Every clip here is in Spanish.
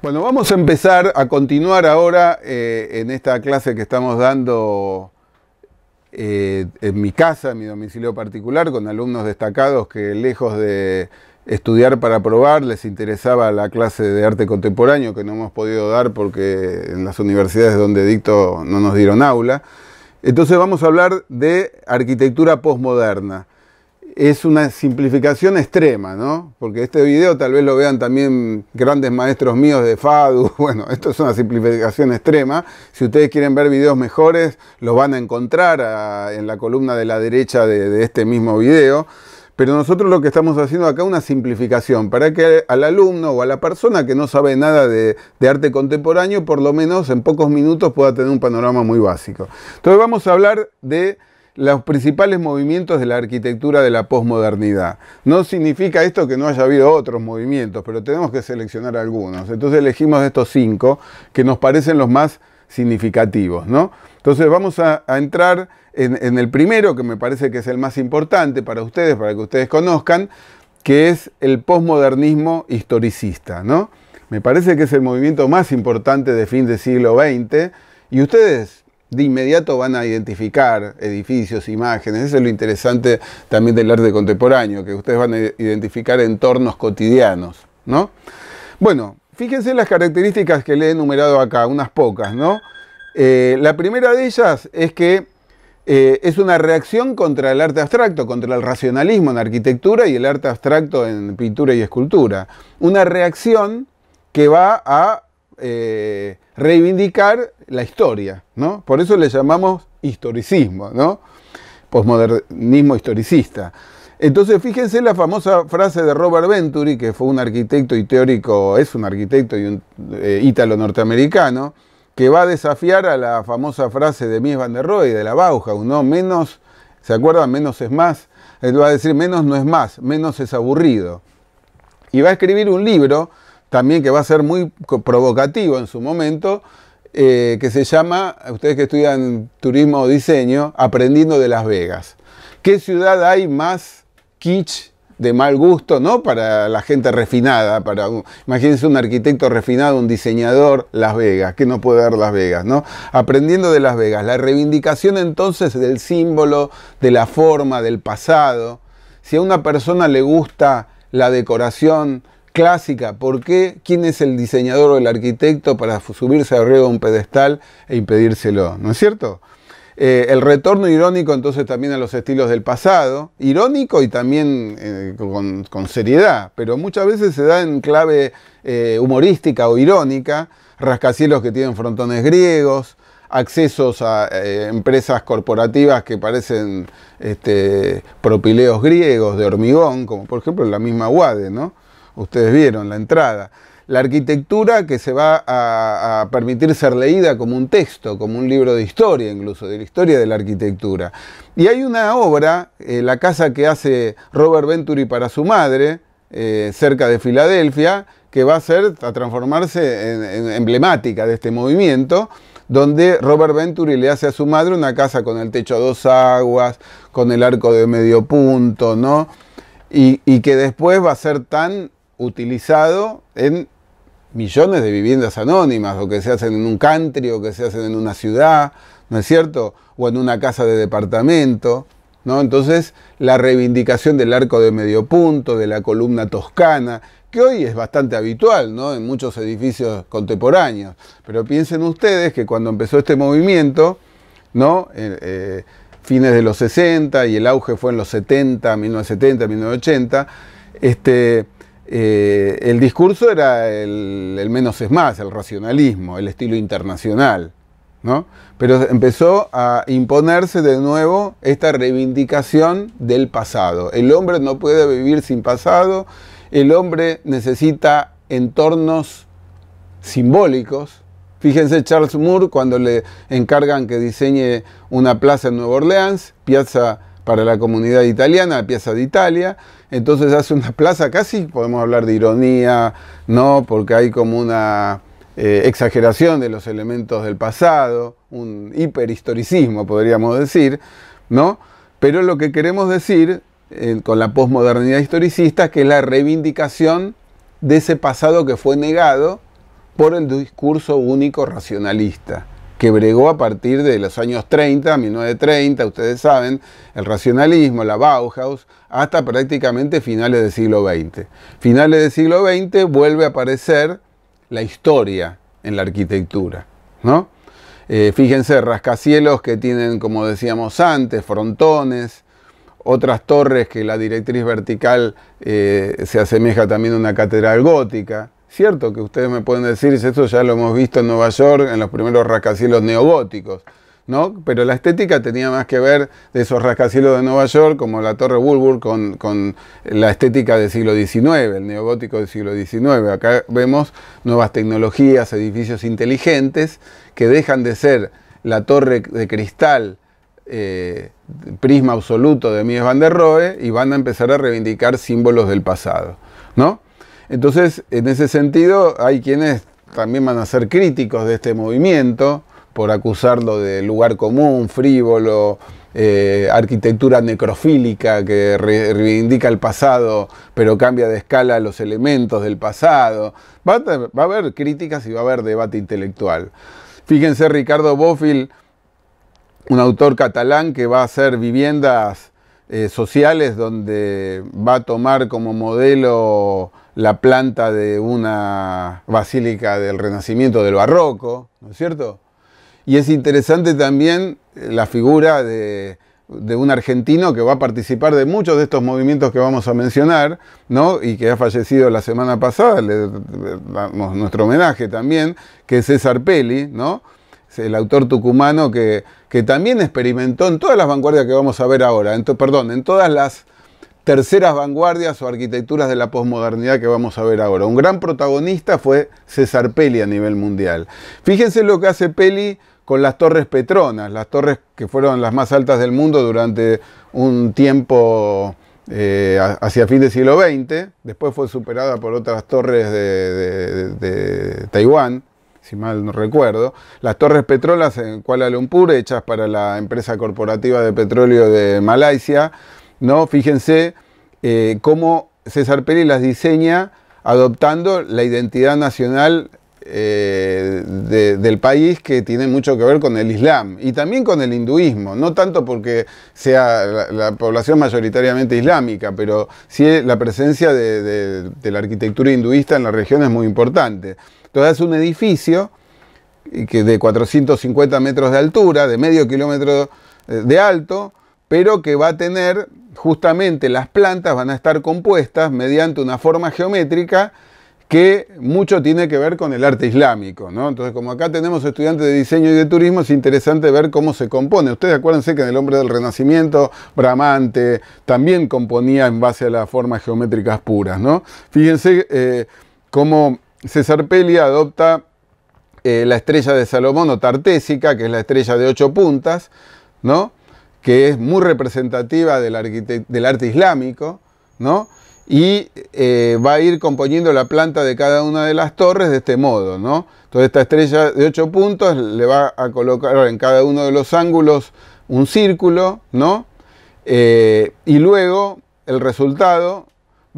Bueno, vamos a empezar a continuar ahora eh, en esta clase que estamos dando eh, en mi casa, en mi domicilio particular, con alumnos destacados que lejos de estudiar para probar les interesaba la clase de arte contemporáneo que no hemos podido dar porque en las universidades donde dicto no nos dieron aula. Entonces vamos a hablar de arquitectura posmoderna es una simplificación extrema, ¿no? Porque este video tal vez lo vean también grandes maestros míos de FADU. Bueno, esto es una simplificación extrema. Si ustedes quieren ver videos mejores, los van a encontrar ah, en la columna de la derecha de, este mismo video. Pero nosotros lo que estamos haciendo acá es una simplificación para que al alumno o a la persona que no sabe nada de, arte contemporáneo, por lo menos en pocos minutos pueda tener un panorama muy básico. Entonces vamos a hablar de los principales movimientos de la arquitectura de la posmodernidad. No significa esto que no haya habido otros movimientos, pero tenemos que seleccionar algunos. Entonces elegimos estos cinco que nos parecen los más significativos, ¿no? Entonces vamos a, entrar en, el primero, que me parece que es el más importante para ustedes, para que ustedes conozcan, que es el posmodernismo historicista, ¿no? Me parece que es el movimiento más importante de fin del siglo XX y ustedes de inmediato van a identificar edificios, imágenes. Eso es lo interesante también del arte contemporáneo, que ustedes van a identificar entornos cotidianos, ¿no? Bueno, fíjense las características que le he enumerado acá, unas pocas, ¿no? Eh, la primera de ellas es que eh, es una reacción contra el arte abstracto, contra el racionalismo en arquitectura y el arte abstracto en pintura y escultura. Una reacción que va a eh, reivindicar la historia, ¿no? Por eso le llamamos historicismo, ¿no? Posmodernismo historicista. Entonces, fíjense la famosa frase de Robert Venturi, que fue un arquitecto y teórico, es un arquitecto y un eh, ítalo norteamericano, que va a desafiar a la famosa frase de Mies van der Rohe, de la Bauhaus, ¿no? Menos, ¿se acuerdan? Menos es más. Él va a decir, menos no es más, menos es aburrido. Y va a escribir un libro también que va a ser muy provocativo en su momento, eh, que se llama, ustedes que estudian turismo o diseño, Aprendiendo de Las Vegas. ¿Qué ciudad hay más kitsch de mal gusto, no para la gente refinada, para imagínense un arquitecto refinado, un diseñador, Las Vegas, que no puede dar Las Vegas, ¿no? Aprendiendo de Las Vegas, la reivindicación entonces del símbolo, de la forma, del pasado. Si a una persona le gusta la decoración, clásica. ¿Por qué? ¿Quién es el diseñador o el arquitecto para subirse arriba de un pedestal e impedírselo? ¿No es cierto? Eh, el retorno irónico entonces también a los estilos del pasado, irónico y también eh, con, seriedad, pero muchas veces se da en clave eh, humorística o irónica, rascacielos que tienen frontones griegos, accesos a empresas corporativas que parecen este, propileos griegos de hormigón, como por ejemplo la misma Wade, ¿no? ustedes vieron la entrada. La arquitectura que se va a, permitir ser leída como un texto, como un libro de historia incluso, de la historia de la arquitectura. Y hay una obra, eh, la casa que hace Robert Venturi para su madre, eh, cerca de Filadelfia, que va a, ser, a transformarse en, emblemática de este movimiento, donde Robert Venturi le hace a su madre una casa con el techo a dos aguas, con el arco de medio punto, ¿no? y que después va a ser tan utilizado en millones de viviendas anónimas, o que se hacen en un country, o que se hacen en una ciudad, ¿no es cierto? O en una casa de departamento, ¿no? Entonces, la reivindicación del arco de medio punto, de la columna toscana, que hoy es bastante habitual, ¿no? En muchos edificios contemporáneos. Pero piensen ustedes que cuando empezó este movimiento, ¿no? Eh, eh, fines de los 60 y el auge fue en los 70, 1970, 1980, este eh, el discurso era el, menos es más, el racionalismo, el estilo internacional, Pero empezó a imponerse de nuevo esta reivindicación del pasado. El hombre no puede vivir sin pasado, el hombre necesita entornos simbólicos. Fíjense Charles Moore cuando le encargan que diseñe una plaza en Nueva Orleans, Piazza para la comunidad italiana, la Piazza Italia, Entonces hace una plaza casi, podemos hablar de ironía, ¿no? Porque hay como una eh, exageración de los elementos del pasado, un hiperhistoricismo, podríamos decir, ¿no? Pero lo que queremos decir eh, con la posmodernidad historicista es que es la reivindicación de ese pasado que fue negado por el discurso único racionalista que bregó a partir de los años 30, 1930, ustedes saben, el racionalismo, la Bauhaus, hasta prácticamente finales del siglo XX. Finales del siglo XX vuelve a aparecer la historia en la arquitectura, ¿no? Eh, fíjense, rascacielos que tienen, como decíamos antes, frontones, otras torres que la directriz vertical eh, se asemeja también a una catedral gótica, Cierto que ustedes me pueden decir, eso ya lo hemos visto en Nueva York, en los primeros rascacielos neogóticos, ¿no? Pero la estética tenía más que ver de esos rascacielos de Nueva York, como la Torre Bulbur, con, con la estética del siglo XIX, el neogótico del siglo XIX. Acá vemos nuevas tecnologías, edificios inteligentes que dejan de ser la torre de cristal. Eh, prisma absoluto de Mies van der Rohe y van a empezar a reivindicar símbolos del pasado, ¿no? Entonces, en ese sentido, hay quienes también van a ser críticos de este movimiento por acusarlo de lugar común, frívolo, eh, arquitectura necrofílica que reivindica el pasado, pero cambia de escala los elementos del pasado. Va a, haber críticas y va a haber debate intelectual. Fíjense, Ricardo Bofil, un autor catalán que va a hacer viviendas eh, sociales donde va a tomar como modelo la planta de una basílica del Renacimiento, del Barroco, ¿no es cierto? Y es interesante también eh, la figura de, un argentino que va a participar de muchos de estos movimientos que vamos a mencionar, ¿no? Y que ha fallecido la semana pasada, le damos nuestro homenaje también, que es César Pelli, ¿no? el autor tucumano que, también experimentó en todas las vanguardias que vamos a ver ahora, perdón, en todas las terceras vanguardias o arquitecturas de la posmodernidad que vamos a ver ahora. Un gran protagonista fue César Peli a nivel mundial. Fíjense lo que hace Peli con las torres Petronas, las torres que fueron las más altas del mundo durante un tiempo eh, hacia fin del siglo XX, después fue superada por otras torres de, de Taiwán, si mal no recuerdo, las torres Petronas en Kuala Lumpur, hechas para la empresa corporativa de petróleo de Malasia, ¿no? Fíjense eh, cómo César Pérez las diseña adoptando la identidad nacional eh, del país que tiene mucho que ver con el Islam y también con el hinduismo, no tanto porque sea la, población mayoritariamente islámica, pero sí la presencia de, la arquitectura hinduista en la región es muy importante. Entonces es un edificio eh, que de 450 metros de altura, de medio kilómetro de alto, pero que va a tener justamente las plantas van a estar compuestas mediante una forma geométrica que mucho tiene que ver con el arte islámico, ¿no? Entonces, como acá tenemos estudiantes de diseño y de turismo, es interesante ver cómo se compone. Ustedes acuérdense que en el Hombre del Renacimiento, Bramante también componía en base a las formas geométricas puras, ¿no? Fíjense eh, cómo César Pelia adopta eh, la estrella de Salomón o Tartésica, que es la estrella de ocho puntas, ¿no? que es muy representativa del, arte islámico, ¿no? y eh, va a ir componiendo la planta de cada una de las torres de este modo, ¿no? Entonces esta estrella de ocho puntos le va a colocar en cada uno de los ángulos un círculo, ¿no? Eh, y luego el resultado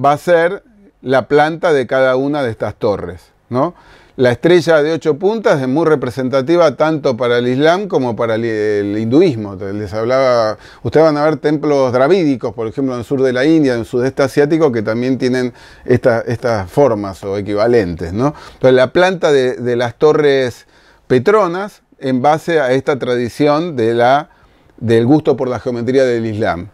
va a ser la planta de cada una de estas torres, ¿no? La estrella de ocho puntas es muy representativa tanto para el Islam como para el, hinduismo. Les hablaba, ustedes van a ver templos dravídicos, por ejemplo, en el sur de la India, en el sudeste asiático, que también tienen estas formas o equivalentes. Entonces, la planta de, las torres Petronas en base a esta tradición de la, del gusto por la geometría del Islam.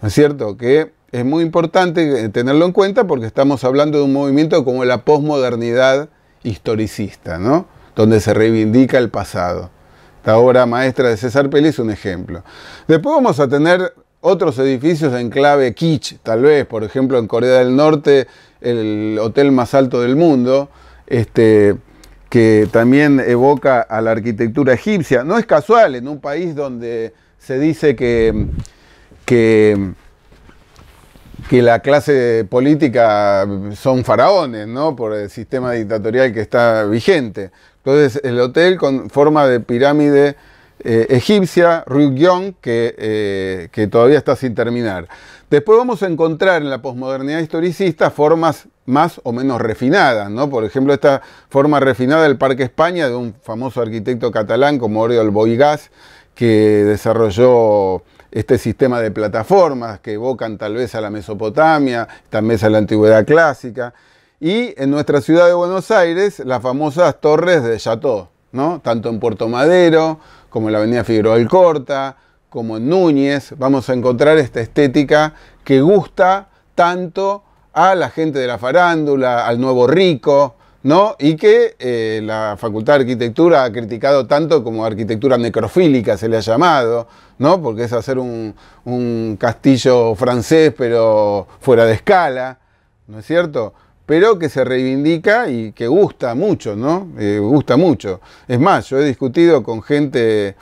es cierto? Que es muy importante eh, tenerlo en cuenta porque estamos hablando de un movimiento como la posmodernidad historicista, ¿no? Donde se reivindica el pasado. Esta obra maestra de César Pelé es un ejemplo. Después vamos a tener otros edificios en clave kitsch, tal vez, por ejemplo, en Corea del Norte, el hotel más alto del mundo, este, que también evoca a la arquitectura egipcia. No es casual en un país donde se dice que, que que la clase política son faraones, ¿no? Por el sistema dictatorial que está vigente. Entonces, el hotel con forma de pirámide eh, egipcia, Ryugyong, que, eh, que todavía está sin terminar. Después vamos a encontrar en la posmodernidad historicista formas más o menos refinadas, ¿no? Por ejemplo, esta forma refinada del Parque España de un famoso arquitecto catalán como Oriol Boigas, que desarrolló este sistema de plataformas que evocan tal vez a la Mesopotamia, tal vez a la antigüedad clásica, y en nuestra ciudad de Buenos Aires las famosas torres de Chateau, ¿no? tanto en Puerto Madero como en la avenida Figueroa Alcorta, como en Núñez, vamos a encontrar esta estética que gusta tanto a la gente de la farándula, al nuevo rico, ¿no? Y que eh, la Facultad de Arquitectura ha criticado tanto como arquitectura necrofílica se le ha llamado, ¿no? Porque es hacer un, castillo francés pero fuera de escala, ¿no es cierto? pero que se reivindica y que gusta mucho, ¿no? Eh, gusta mucho. Es más, yo he discutido con gente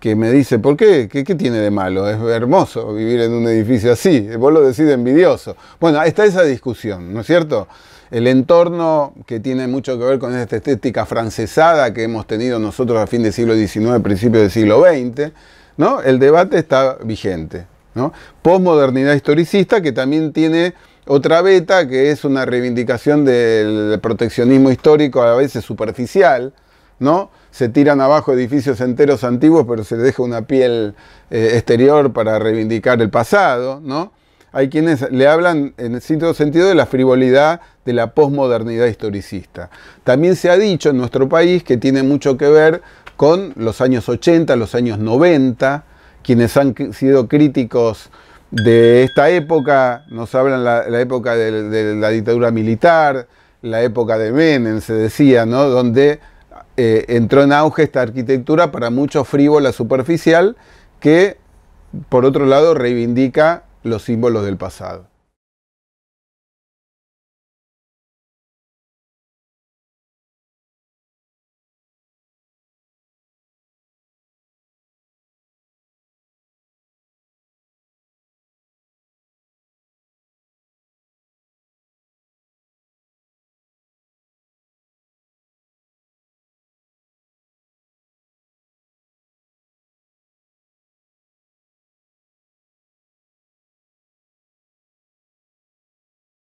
que me dice, ¿por qué? qué? qué? tiene de malo? Es hermoso vivir en un edificio así, vos lo decís envidioso. Bueno, está esa discusión, ¿no es cierto? el entorno que tiene mucho que ver con esta estética francesada que hemos tenido nosotros a fin del siglo XIX, principios del siglo XX, ¿no? el debate está vigente. ¿no? Postmodernidad historicista que también tiene otra beta que es una reivindicación del proteccionismo histórico a veces superficial, ¿no? Se tiran abajo edificios enteros antiguos, pero se deja una piel eh, exterior para reivindicar el pasado, ¿no? hay quienes le hablan en cierto sentido de la frivolidad de la posmodernidad historicista. También se ha dicho en nuestro país que tiene mucho que ver con los años 80, los años 90, quienes han sido críticos de esta época, nos hablan la, la época de, la dictadura militar, la época de Menem, se decía, ¿no? Donde eh, entró en auge esta arquitectura para mucho frívola superficial que, por otro lado, reivindica los símbolos del pasado.